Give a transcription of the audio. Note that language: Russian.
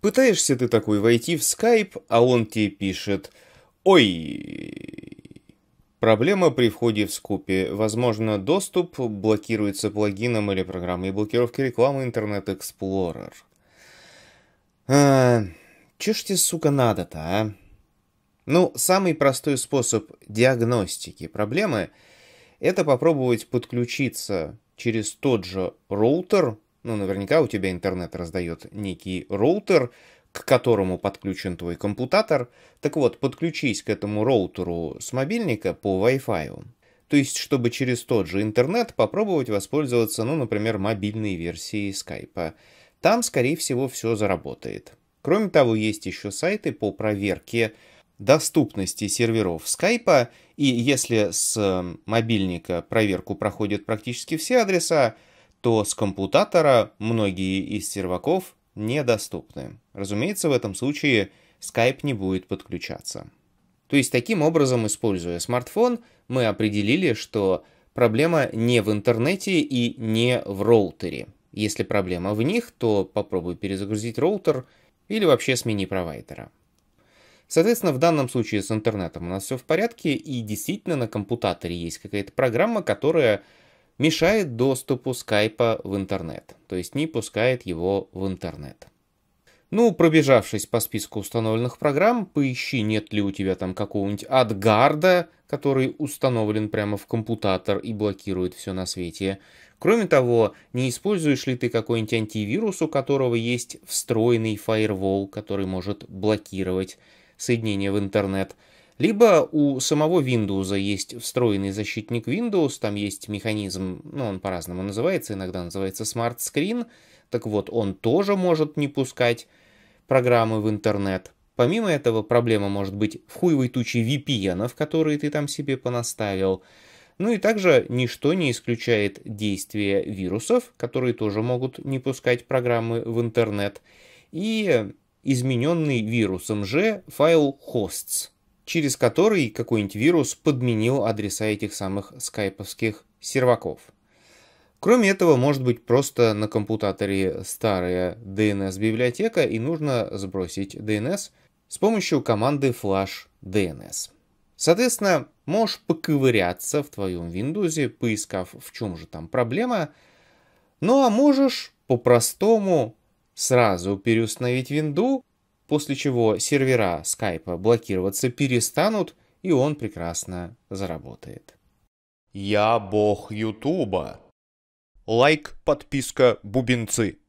Пытаешься ты такой войти в Skype, а он тебе пишет «Ой, Проблема при входе в скупе. Возможно, доступ блокируется плагином или программой блокировки рекламы Internet Explorer. А, чё ж тебе, сука, надо-то, а? Ну, самый простой способ диагностики проблемы – это попробовать подключиться через тот же роутер ну, наверняка у тебя интернет раздает некий роутер, к которому подключен твой компьютер. Так вот, подключись к этому роутеру с мобильника по Wi-Fi. То есть, чтобы через тот же интернет попробовать воспользоваться, ну, например, мобильной версией Skype. Там, скорее всего, все заработает. Кроме того, есть еще сайты по проверке доступности серверов Skype. и если с мобильника проверку проходят практически все адреса, то с компутатора многие из серваков недоступны. Разумеется, в этом случае Skype не будет подключаться. То есть таким образом, используя смартфон, мы определили, что проблема не в интернете и не в роутере. Если проблема в них, то попробуй перезагрузить роутер или вообще смени провайдера. Соответственно, в данном случае с интернетом у нас все в порядке, и действительно на компутаторе есть какая-то программа, которая мешает доступу скайпа в интернет, то есть не пускает его в интернет. Ну, пробежавшись по списку установленных программ, поищи, нет ли у тебя там какого-нибудь адгарда, который установлен прямо в компьютер и блокирует все на свете. Кроме того, не используешь ли ты какой-нибудь антивирус, у которого есть встроенный фаервол, который может блокировать соединение в интернет – либо у самого Windows есть встроенный защитник Windows, там есть механизм, ну он по-разному называется, иногда называется Smart Screen, так вот он тоже может не пускать программы в интернет. Помимо этого проблема может быть в хуевой туче VPN, которые ты там себе понаставил. Ну и также ничто не исключает действия вирусов, которые тоже могут не пускать программы в интернет. И измененный вирусом же файл hosts, через который какой-нибудь вирус подменил адреса этих самых скайповских серваков. Кроме этого, может быть просто на компьютере старая DNS-библиотека и нужно сбросить DNS с помощью команды flash DNS. Соответственно, можешь поковыряться в твоем Windows, поискав в чем же там проблема, ну а можешь по-простому сразу переустановить Windows после чего сервера Skype блокироваться перестанут, и он прекрасно заработает. Я бог Ютуба. Лайк, подписка, бубенцы.